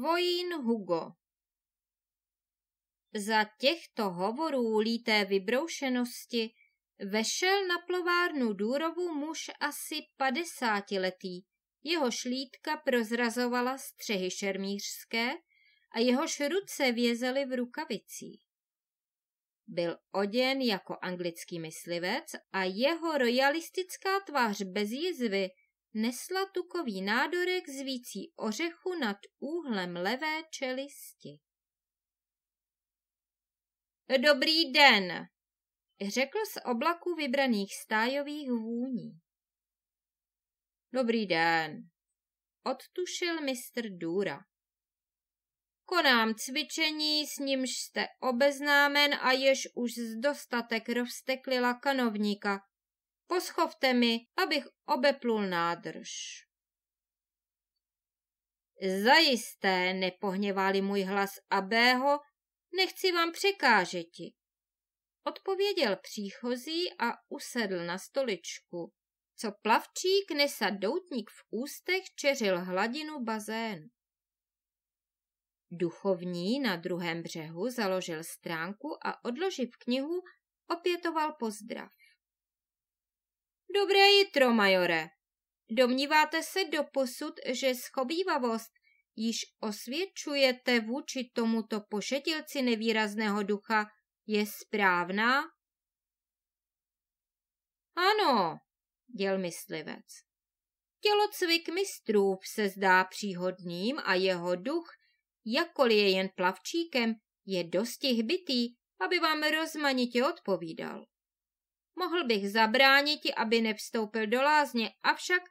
Vojín Hugo Za těchto hovorů líté vybroušenosti vešel na plovárnu Důrovu muž asi padesátiletý, jeho šlídka prozrazovala střehy šermířské a jehož ruce vězely v rukavicích. Byl oděn jako anglický myslivec a jeho royalistická tvář bez jizvy nesla tukový nádorek zvící ořechu nad úhlem levé čelisti. Dobrý den, řekl z oblaku vybraných stájových vůní. Dobrý den, odtušil mistr Dura. Konám cvičení, s nímž jste obeznámen a jež už z dostatek rovsteklila kanovníka, Poschovte mi, abych obeplul nádrž. Zajisté, nepohněváli můj hlas Abého, nechci vám překážeti. Odpověděl příchozí a usedl na stoličku. Co plavčík nesa doutník v ústech, čeřil hladinu bazénu. Duchovní na druhém břehu založil stránku a odloživ knihu opětoval pozdrav. Dobré jitro, majore. Domníváte se do posud, že schobývavost již osvědčujete vůči tomuto pošetilci nevýrazného ducha je správná? Ano, děl myslivec. Tělocvik mistrů se zdá příhodným a jeho duch, jakkoliv je jen plavčíkem, je dosti hbitý, aby vám rozmanitě odpovídal. Mohl bych zabránit ti, aby nevstoupil do lázně, avšak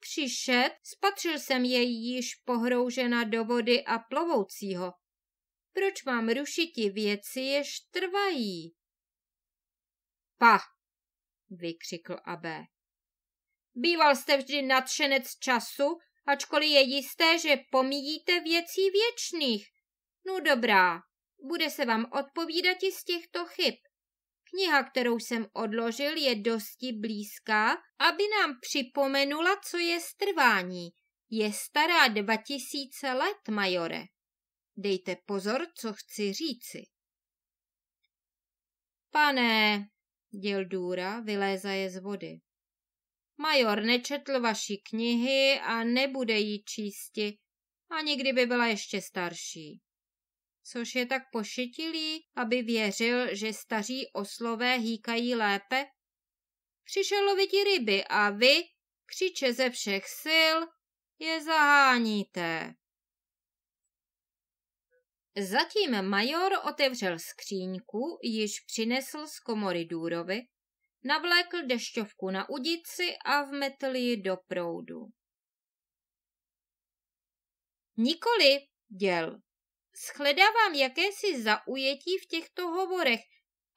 přišet, spatřil jsem jej již pohroužena do vody a plovoucího. Proč mám rušit ti věci, jež trvají? Pa! vykřikl Abé. Býval jste vždy nadšenec času, ačkoliv je jisté, že pomíjíte věcí věčných. No dobrá, bude se vám odpovídat i z těchto chyb. Kniha, kterou jsem odložil, je dosti blízká, aby nám připomenula, co je strvání. Je stará 2000 let, majore. Dejte pozor, co chci říci. Pane, Dildura je z vody. Major nečetl vaši knihy a nebude jí čísti, ani kdyby byla ještě starší což je tak pošetilý, aby věřil, že staří oslové hýkají lépe? Přišel lovit ryby a vy, křiče ze všech sil, je zaháníte. Zatím major otevřel skříňku, již přinesl z komory důrovi, navlékl dešťovku na udici a vmetl ji do proudu. Nikoli, děl, Shledávám jakési zaujetí v těchto hovorech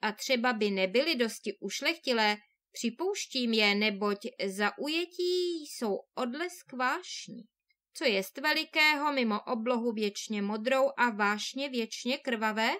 a třeba by nebyly dosti ušlechtilé, připouštím je, neboť zaujetí jsou odlesk vášní. Co jest velikého mimo oblohu věčně modrou a vášně věčně krvavé?